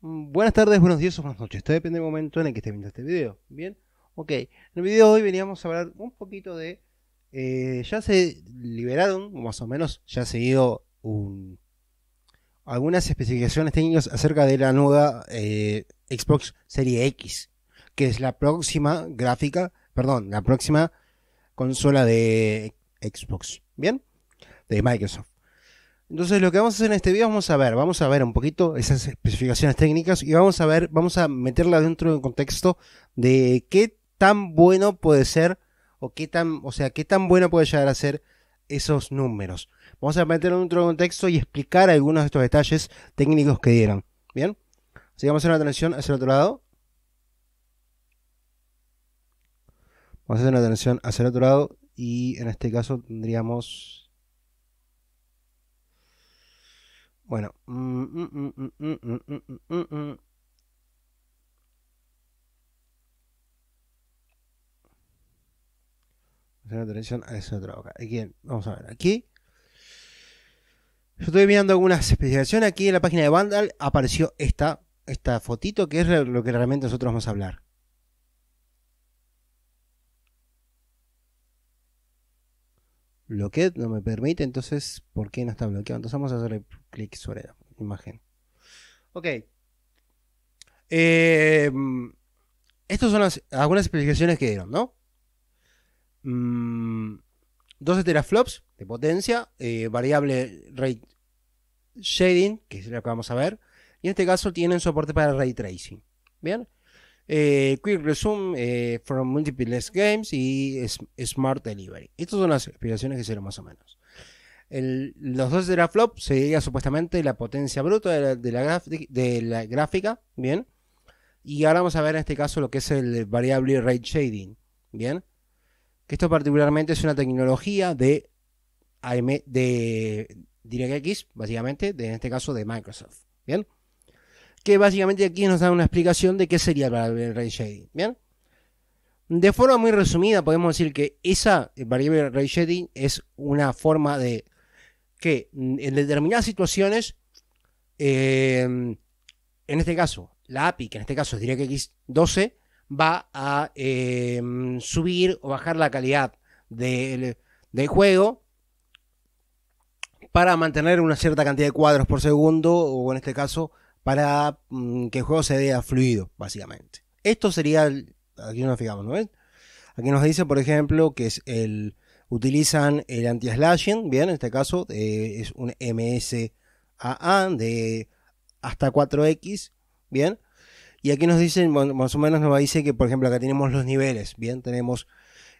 Mm, buenas tardes, buenos días o buenas noches. Esto depende del momento en el que esté viendo este video. Bien, ok. En el video de hoy veníamos a hablar un poquito de. Eh, ya se liberaron, más o menos, ya se seguido un, algunas especificaciones técnicas acerca de la nueva eh, Xbox Serie X, que es la próxima gráfica, perdón, la próxima consola de Xbox. Bien, de Microsoft. Entonces lo que vamos a hacer en este video, vamos a ver, vamos a ver un poquito esas especificaciones técnicas y vamos a ver, vamos a meterla dentro del contexto de qué tan bueno puede ser o qué tan, o sea, qué tan bueno puede llegar a ser esos números. Vamos a meterlo dentro del contexto y explicar algunos de estos detalles técnicos que dieron. Bien, así que vamos a hacer una hacia el otro lado. Vamos a hacer una atención hacia el otro lado y en este caso tendríamos Bueno. mmm, otra boca. Aquí, vamos a ver, aquí. Yo estoy mirando algunas especificaciones. Aquí en la página de Vandal apareció esta, esta fotito que es lo que realmente nosotros vamos a hablar. que no me permite, entonces, ¿por qué no está bloqueado? Entonces vamos a hacerle clic sobre la imagen. Ok. Eh, estas son algunas explicaciones que dieron, ¿no? 12 mm, teraflops de potencia, eh, variable rate shading, que es lo que vamos a ver. Y en este caso tienen soporte para ray tracing. Bien. Eh, quick Resume eh, from Multiple Games y Smart Delivery. Estas son las explicaciones que hicieron más o menos. los dos de Flop, sería supuestamente la potencia bruta de la, gráfica, ¿bien? Y ahora vamos a ver en este caso lo que es el variable rate shading, ¿bien? Que esto particularmente es una tecnología de, de DirectX, básicamente, en este caso de Microsoft, ¿bien? que básicamente aquí nos da una explicación de qué sería el Ray Shading. ¿Bien? De forma muy resumida, podemos decir que esa variable ray shading es una forma de que mm, en determinadas situaciones, em, en este caso, la API, que en este caso es DirectX 12, va a em, subir o bajar la calidad del, juego para mantener una cierta cantidad de cuadros por segundo, o en este caso, para mm, que el juego se vea fluido, básicamente. Esto sería, aquí nos fijamos, ¿no Aquí nos dice, por ejemplo, que es el, utilizan el anti-slashing, bien, en este caso eh, es un MSAA de hasta 4X, bien. Y aquí nos dicen, más o menos nos dice que, por ejemplo, acá tenemos los niveles, bien, tenemos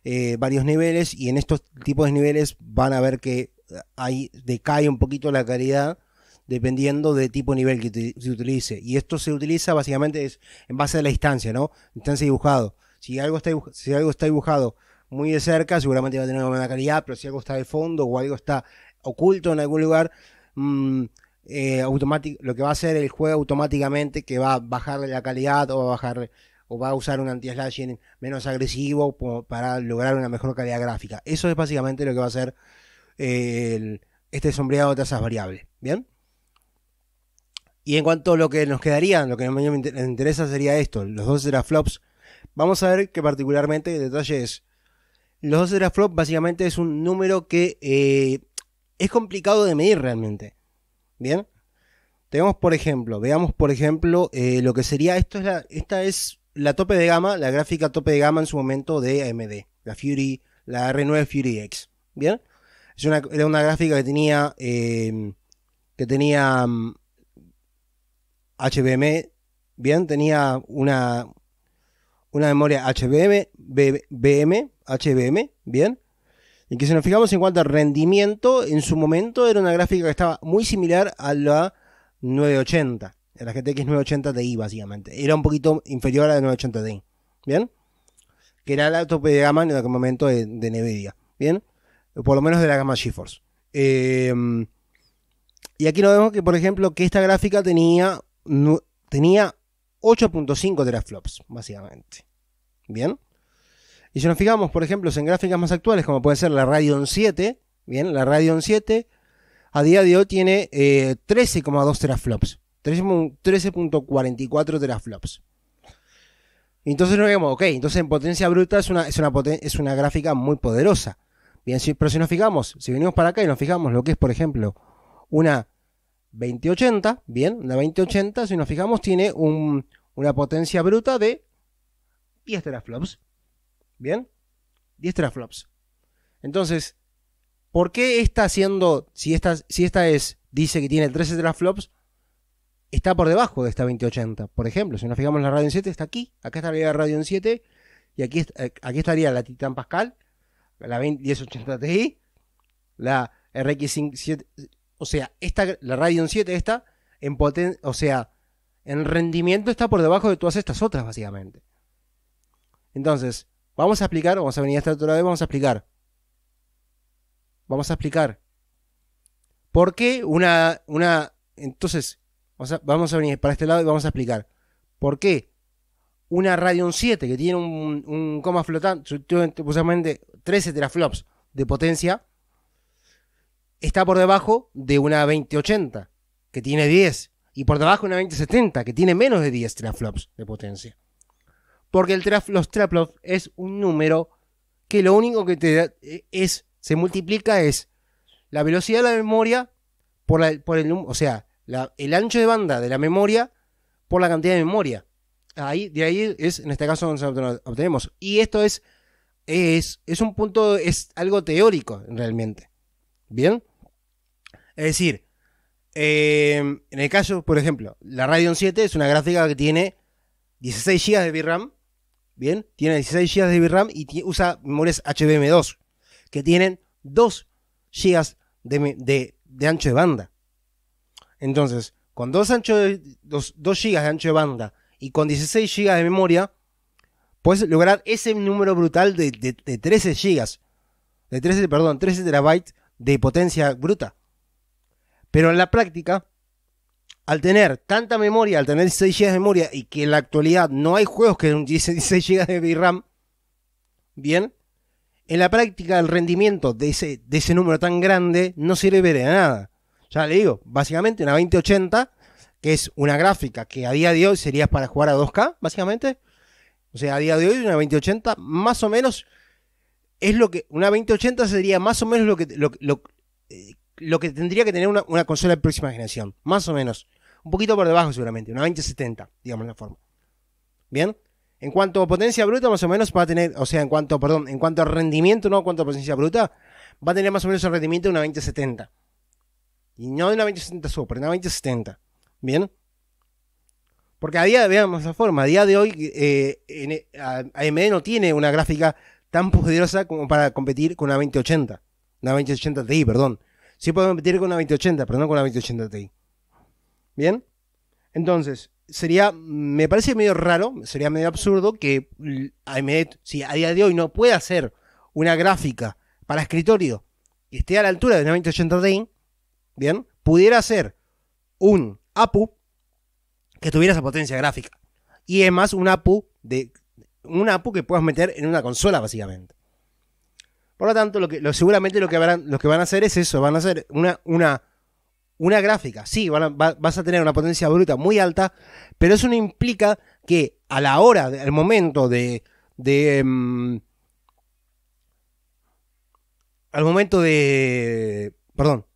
eh, varios niveles y en estos tipos de niveles van a ver que eh, ahí decae un poquito la calidad dependiendo de tipo de nivel que se utilice. Y esto se utiliza básicamente es en base a la distancia, ¿no? Distancia dibujado. Si algo está, si algo está dibujado muy de cerca, seguramente va a tener una buena calidad, pero si algo está de fondo o algo está oculto en algún lugar, mm, eh, lo que va a hacer el juego automáticamente que va a bajarle la calidad o va a bajarle o va a usar un anti-slashing menos agresivo para lograr una mejor calidad gráfica. Eso es básicamente lo que va a hacer eh, este sombreado de tasas variables. ¿Bien? Y en cuanto a lo que nos quedaría, lo que a mí me interesa sería esto, los dos flops Vamos a ver que particularmente el detalle es, los dos flops básicamente es un número que eh, es complicado de medir realmente. ¿Bien? Tenemos, por ejemplo, veamos, por ejemplo, eh, lo que sería, esto es la, esta es la tope de gama, la gráfica tope de gama en su momento de AMD, la Fury, la R9 Fury X. ¿Bien? Es una, era una gráfica que tenía, eh, que tenía mm, HBM, bien, tenía una, una memoria HBM, BM, HBM, bien. Y que si nos fijamos en cuanto al rendimiento, en su momento era una gráfica que estaba muy similar a la 980, a la GTX 980 Ti básicamente. Era un poquito inferior a la 980 Ti, bien. Que era la tope de gama en aquel momento de, de Nvidia, bien. Por lo menos de la gama GeForce. Eh, y aquí nos vemos que, por ejemplo, que esta gráfica tenía tenía 8.5 teraflops, básicamente. ¿Bien? Y si nos fijamos, por ejemplo, en gráficas más actuales, como puede ser la Radeon 7, ¿bien? La Radeon 7 a día de hoy tiene 13,2 teraflops. 13.44 teraflops. Entonces nos vemos, ok, entonces en potencia bruta es una, es una, es una gráfica muy poderosa. Bien, pero si nos fijamos, si venimos para acá y nos fijamos lo que es, por ejemplo, una 2080, bien, la 2080, si nos fijamos, tiene una potencia bruta de 10 teraflops. Bien, 10 teraflops. Entonces, ¿por qué está haciendo, si esta, si esta es, dice que tiene 13 teraflops, está por debajo de esta 2080? Por ejemplo, si nos fijamos la radio 7, está aquí, acá estaría la radio 7, y aquí, eh, aquí estaría la Titan Pascal, la 1080 Ti, la RX 7, o sea, esta, la Radeon 7 está en potencia, o sea, en rendimiento está por debajo de todas estas otras, básicamente. Entonces, vamos a explicar, vamos a venir a esta otra vez, vamos a explicar. Vamos a explicar. ¿Por qué una, una, entonces, vamos a, venir para este lado y vamos a explicar. ¿Por qué una Radeon 7 que tiene un, coma flotante, supuestamente 13 teraflops de potencia, está por debajo de una 2080, que tiene 10, y por debajo de una 2070, que tiene menos de 10 teraflops de potencia. Porque el los teraflops es un número que lo único que te e, es, se multiplica es la velocidad de la memoria por, la, por el, o sea, el ancho de banda de la memoria por la cantidad de memoria. Ahí, de ahí es, en este caso, donde obtenemos. Y esto es, es, es un punto, es algo teórico realmente. ¿Bien? Es decir, em, en el caso, por ejemplo, la Radeon 7 es una gráfica que tiene 16 GB de VRAM, ¿bien? Tiene 16 GB de VRAM y usa memorias HBM2, que tienen 2 GB de, ancho de banda. Entonces, con 2, de, GB de ancho de banda y con 16 GB de memoria, puedes lograr ese número brutal de, de 13 GB, de 13, perdón, 13 terabytes de potencia bruta. Pero en la práctica, al tener tanta memoria, al tener 6 GB de memoria y que en la actualidad no hay juegos que utilicen 16 GB de VRAM, bien, en la práctica el rendimiento de ese, de ese número tan grande no sirve de nada. Ya le digo, básicamente una 2080, que es una gráfica que a día de hoy sería para jugar a 2K, básicamente. O sea, a día de hoy una 2080 más o menos es lo que una 2080 sería más o menos lo que lo, eh, lo que tendría que tener una, consola de próxima generación, más o menos. Un poquito por debajo seguramente, una 2070, digamos la forma. ¿Bien? En cuanto a potencia bruta, más o menos va a tener, o sea, en cuanto, perdón, en cuanto a rendimiento, no en cuanto a potencia bruta, va a tener más o menos el rendimiento de una 2070. Y no de una 2070 Super, una 2070. ¿Bien? Porque a día, veamos la forma, a día de hoy eh, AMD no tiene una gráfica tan poderosa como para competir con una 2080. Una 2080 Ti, perdón. Sí puedo meter con una 2080, pero no con una 2080 Ti. ¿Bien? Entonces, sería, me parece medio raro, sería medio absurdo que AMD, si a día de hoy no puede hacer una gráfica para escritorio que esté a la altura de una 2080 Ti, ¿bien? Pudiera hacer un APU que tuviera esa potencia gráfica. Y es más, un APU de un APU que puedas meter en una consola, básicamente. Por lo tanto, lo que, seguramente lo que, van, a hacer es eso, van a hacer una, gráfica. Sí, vas a tener una potencia bruta muy alta, pero eso no implica que a la hora, al momento de... al momento de... Em, perdón.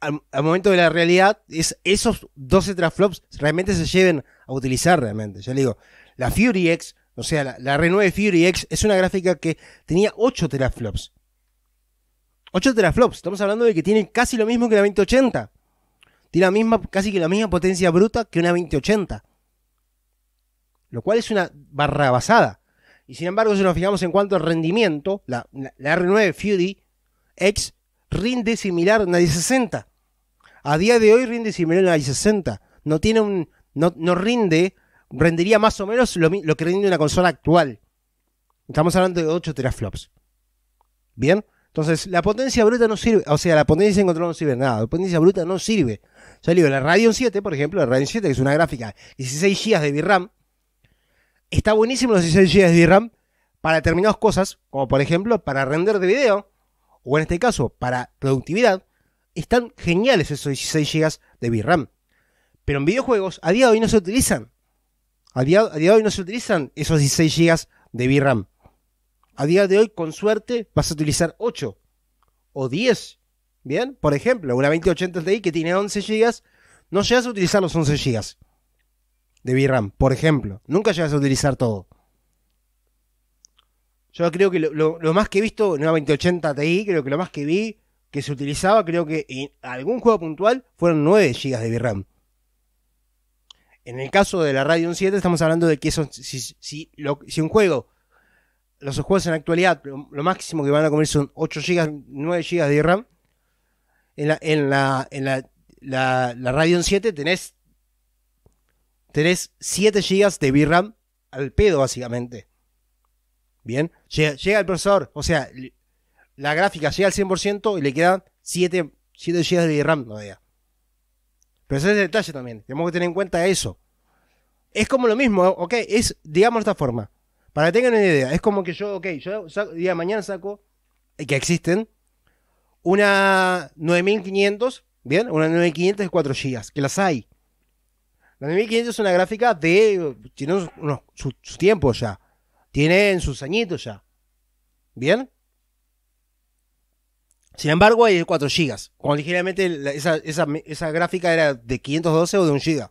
Al, momento de la realidad, es, esos 12 flops realmente se lleven a utilizar realmente. Ya le digo, la Fury X o sea, la, r 9 Fury X es una gráfica que tenía 8 teraflops. 8 teraflops, estamos hablando de que tiene casi lo mismo que la 2080. Tiene la misma, casi que la misma potencia bruta que una 2080. Lo cual es una barra basada. Y sin embargo, si nos fijamos en cuanto al rendimiento, la, R9 Fury X rinde similar a una 1060. A día de hoy rinde similar a una 1060. No tiene un. No, no rinde Rendería más o menos lo, que rinde una consola actual. Estamos hablando de 8 teraflops. ¿Bien? Entonces, la potencia bruta no sirve, o sea, la potencia en control no sirve nada, la potencia bruta no sirve. Ya digo, la Radeon 7, por ejemplo, la Radeon 7, que es una gráfica 16 GB de VRAM, está buenísimo los 16 GB de VRAM para determinadas cosas, como por ejemplo para render de video, o en este caso para productividad, están geniales esos 16 GB de VRAM. Pero en videojuegos a día de hoy no se utilizan. A día, de hoy no se utilizan esos 16 GB de VRAM. A día de hoy, con suerte, vas a utilizar 8 o 10. Bien, por ejemplo, una 2080 Ti que tiene 11 GB, no llegas a utilizar los 11 GB de VRAM, por ejemplo. Nunca llegas a utilizar todo. Yo creo que lo, lo, más que he visto en una 2080 Ti, creo que lo más que vi que se utilizaba, creo que en algún juego puntual, fueron 9 GB de VRAM. En el caso de la Radeon 7 estamos hablando de que eso, si, si un juego, los juegos en la actualidad, lo, máximo que van a comer son 8 GB, 9 GB de RAM. En la, en la, 7 tenés, tenés 7 GB de VRAM al pedo, básicamente. Bien, llega, el procesador, o sea, la gráfica llega al 100% y le quedan 7, 7 GB de RAM, todavía. Pero ese es el detalle también. Tenemos que tener en cuenta eso. Es como lo mismo, ¿ok? Es, digamos de esta forma. Para que tengan una idea, es como que yo, ok, yo día de mañana saco, que existen, una 9500, ¿bien? Una 9500 de 4 GB, que las hay. La 9500 es una gráfica de, tiene su, tiempo ya, tienen sus añitos ya, ¿bien? Sin embargo, hay 4 GB. Cuando ligeramente esa, esa, gráfica era de 512 o de 1 GB.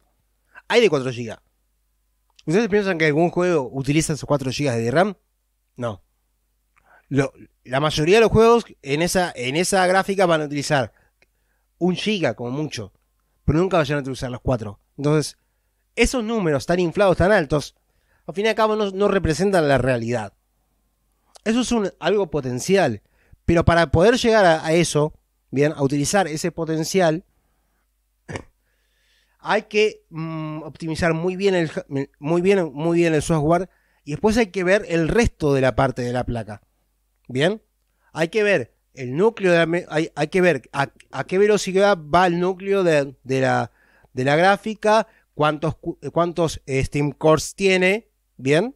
Hay de 4 GB. ¿Ustedes piensan que algún juego utiliza esos 4 GB de RAM? No. la mayoría de los juegos en esa, en esa gráfica van a utilizar 1 GB como mucho. Pero nunca vayan a utilizar los 4. Entonces, esos números tan inflados, tan altos, al fin y al cabo no, representan la realidad. Eso es algo potencial pero para poder llegar a, eso, bien, a utilizar ese potencial, hay que mm, optimizar muy bien, el, muy, bien, muy bien el software y después hay que ver el resto de la parte de la placa. Bien, hay que ver el núcleo, de hay, que ver a, qué velocidad va el núcleo de, de, la, gráfica, cuántos, cuántos eh, Steam Cores tiene, bien,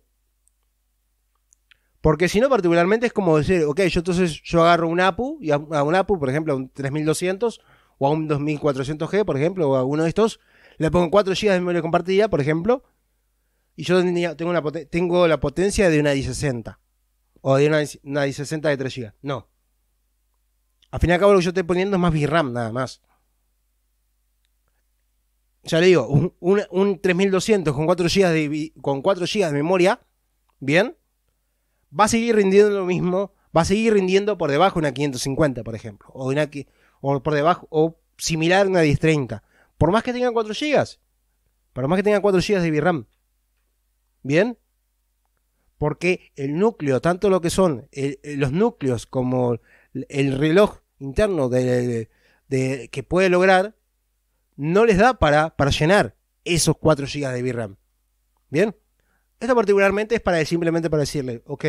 porque si no, particularmente es como decir, ok, yo entonces yo agarro un APU, y a, un APU, por ejemplo, a un 3200 o a un 2400G, por ejemplo, o a uno de estos, le pongo 4 GB de memoria compartida, por ejemplo, y yo tengo, tengo la potencia de una 1060 o de una, una 1060 de 3 GB. No. Al fin y al cabo, lo que yo estoy poniendo es más VRAM, nada más. Ya le digo, un, 3200 con 4 GB con 4 GB de memoria, bien va a seguir rindiendo lo mismo, va a seguir rindiendo por debajo de una 550, por ejemplo, o, o por debajo, o similar a una 1030. Por más que tengan 4 GB, por más que tengan 4 GB de VRAM. ¿Bien? Porque el núcleo, tanto lo que son los núcleos como el reloj interno de, que puede lograr, no les da para, para llenar esos 4 GB de VRAM. ¿Bien? Esto particularmente es simplemente para decirle, ok,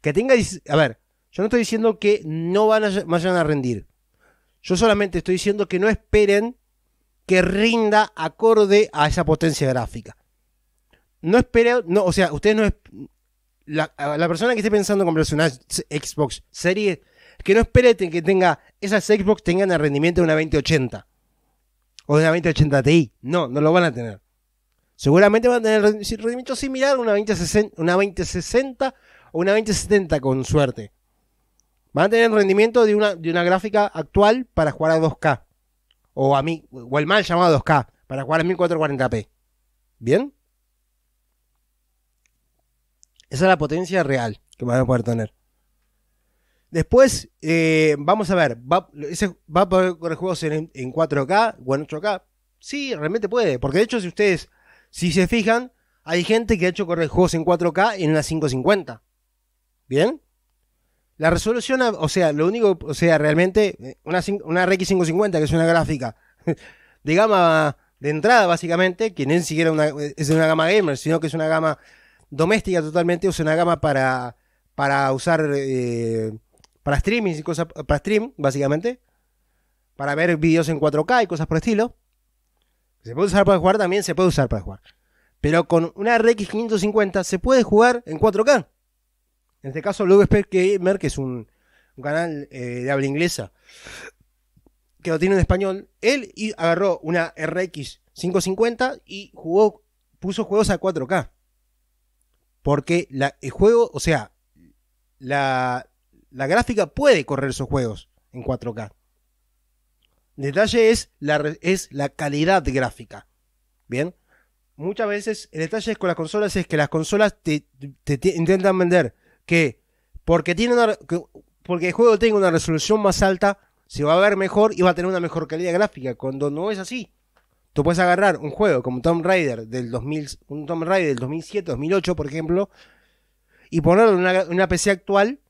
que tenga... A ver, yo no estoy diciendo que no van a, vayan a rendir. Yo solamente estoy diciendo que no esperen que rinda acorde a esa potencia gráfica. No esperen, no, o sea, ustedes no... Es, la, persona que esté pensando en comprarse una Xbox Series, que no esperen que tenga esas Xbox tengan el rendimiento de una 2080 o de una 2080 Ti. No, no lo van a tener. Seguramente van a tener rendimiento similar, una 2060, una 2060 o una 2070 con suerte. Van a tener rendimiento de una, de una gráfica actual para jugar a 2K. O, a o el mal llamado 2K, para jugar a 1440p. ¿Bien? Esa es la potencia real que van a poder tener. Después, eh, vamos a ver, va, va a poder correr juegos en, en 4K o en 8K. Sí, realmente puede, porque de hecho si ustedes si se fijan, hay gente que ha hecho correr juegos en 4K en una 550. ¿Bien? La resolución, o sea, lo único, o sea, realmente, eh, una, RX 550, que es una gráfica de gama de entrada, básicamente, que ni siquiera es una gama gamer, sino que es una gama doméstica totalmente, o sea, una gama para, para usar, eh, para streaming y cosas, para stream, básicamente, para ver vídeos en 4K y cosas por el estilo. Se puede usar para jugar también, se puede usar para jugar. Pero con una RX 550 se puede jugar en 4K. En este caso, luego Gamer, que es un, canal eh, de habla inglesa, que lo tiene en español, él agarró una RX 550 y jugó, puso juegos a 4K. Porque el juego, o sea, la, la gráfica puede correr esos juegos en 4K. Detalle es la, es la calidad gráfica. Bien. Muchas veces el detalle con las consolas es que las consolas te, intentan vender que porque tiene porque el juego tenga una resolución más alta, se va a ver mejor y va a tener una mejor calidad gráfica, cuando no es así. Tú puedes agarrar un juego como Tomb Raider del 2000, un Tomb Raider del 2007, 2008, por ejemplo, y ponerlo en una, una PC actual,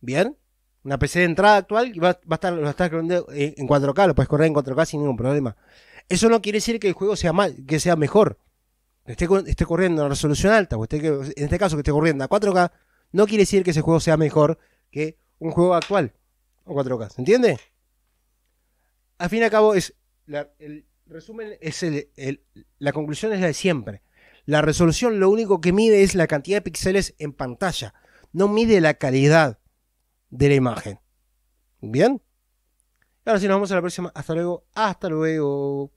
¿bien? una PC de entrada actual y va, a estar, lo corriendo en 4K, lo puedes correr en 4K sin ningún problema. Eso no quiere decir que el juego sea mal, que sea mejor. Esté, esté corriendo a resolución alta, o en este caso que esté corriendo a 4K, no quiere decir que ese juego sea mejor que un juego actual o 4K. ¿Se entiende? Al fin y al cabo, es el resumen es la conclusión es la de siempre. La resolución lo único que mide es la cantidad de píxeles en pantalla. No mide la calidad de la imagen. Bien. Ahora sí, nos vamos a la próxima. Hasta luego. Hasta luego.